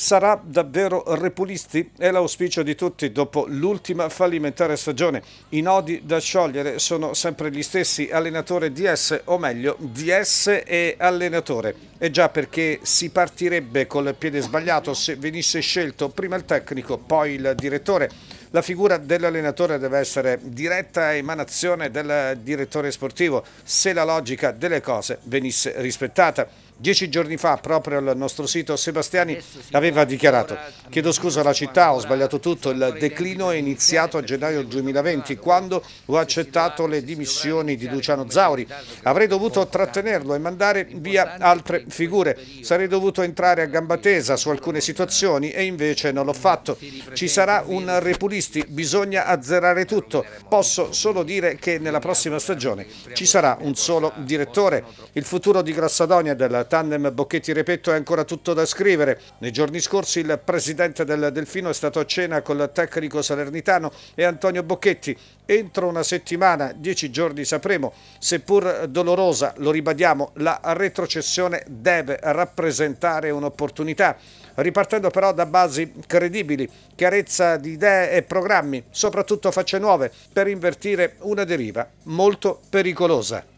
sarà davvero repulisti? È l'auspicio di tutti dopo l'ultima fallimentare stagione. I nodi da sciogliere sono sempre gli stessi, allenatore DS o meglio DS e allenatore. E già perché si partirebbe col piede sbagliato se venisse scelto prima il tecnico, poi il direttore la figura dell'allenatore deve essere diretta emanazione del direttore sportivo se la logica delle cose venisse rispettata. Dieci giorni fa, proprio al nostro sito, Sebastiani aveva dichiarato «Chiedo scusa alla città, ho sbagliato tutto, il declino è iniziato a gennaio 2020, quando ho accettato le dimissioni di Luciano Zauri. Avrei dovuto trattenerlo e mandare via altre figure. Sarei dovuto entrare a gamba tesa su alcune situazioni e invece non l'ho fatto. Ci sarà un repulito visti, bisogna azzerare tutto. Posso solo dire che nella prossima stagione ci sarà un solo direttore. Il futuro di Grassadonia del tandem Bocchetti-Repetto è ancora tutto da scrivere. Nei giorni scorsi il presidente del Delfino è stato a cena col tecnico salernitano e Antonio Bocchetti. Entro una settimana, dieci giorni sapremo, seppur dolorosa, lo ribadiamo, la retrocessione deve rappresentare un'opportunità ripartendo però da basi credibili, chiarezza di idee e programmi, soprattutto facce nuove, per invertire una deriva molto pericolosa.